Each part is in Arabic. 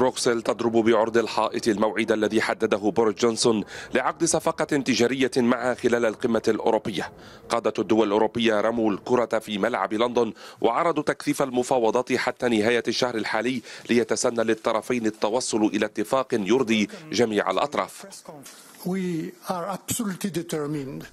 بروكسل تضرب بعرض الحائط الموعد الذي حدده بورج جونسون لعقد صفقة تجارية معها خلال القمة الأوروبية قادة الدول الأوروبية رموا الكرة في ملعب لندن وعرضوا تكثيف المفاوضات حتى نهاية الشهر الحالي ليتسنى للطرفين التوصل إلى اتفاق يرضي جميع الأطراف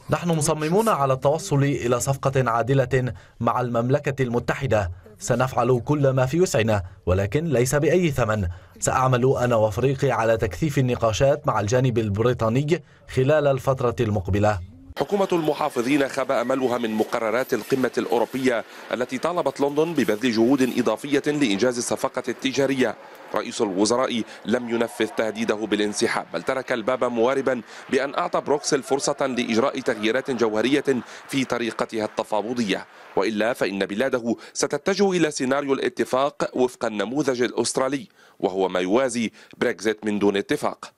نحن مصممون على التوصل إلى صفقة عادلة مع المملكة المتحدة سنفعل كل ما في وسعنا ولكن ليس بأي ثمن سأعمل أنا وفريقي على تكثيف النقاشات مع الجانب البريطاني خلال الفترة المقبلة حكومة المحافظين خاب أملها من مقررات القمة الأوروبية التي طالبت لندن ببذل جهود إضافية لإنجاز الصفقة التجارية رئيس الوزراء لم ينفذ تهديده بالانسحاب بل ترك الباب مواربا بأن أعطى بروكسل فرصة لإجراء تغييرات جوهرية في طريقتها التفاوضية وإلا فإن بلاده ستتجه إلى سيناريو الاتفاق وفق النموذج الأسترالي وهو ما يوازي بريكزيت من دون اتفاق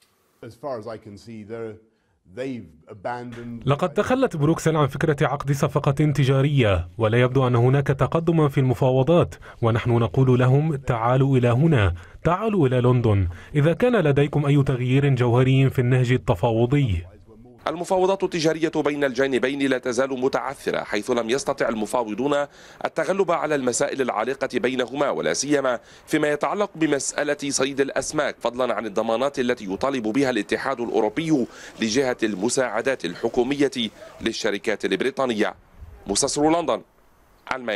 لقد تخلت بروكسل عن فكرة عقد صفقة تجارية ولا يبدو أن هناك تقدما في المفاوضات ونحن نقول لهم تعالوا إلى هنا تعالوا إلى لندن إذا كان لديكم أي تغيير جوهري في النهج التفاوضي المفاوضات التجارية بين الجانبين لا تزال متعثرة حيث لم يستطع المفاوضون التغلب على المسائل العالقة بينهما ولا سيما فيما يتعلق بمسألة صيد الأسماك فضلا عن الضمانات التي يطالب بها الاتحاد الأوروبي لجهة المساعدات الحكومية للشركات البريطانية مستثر لندن المياه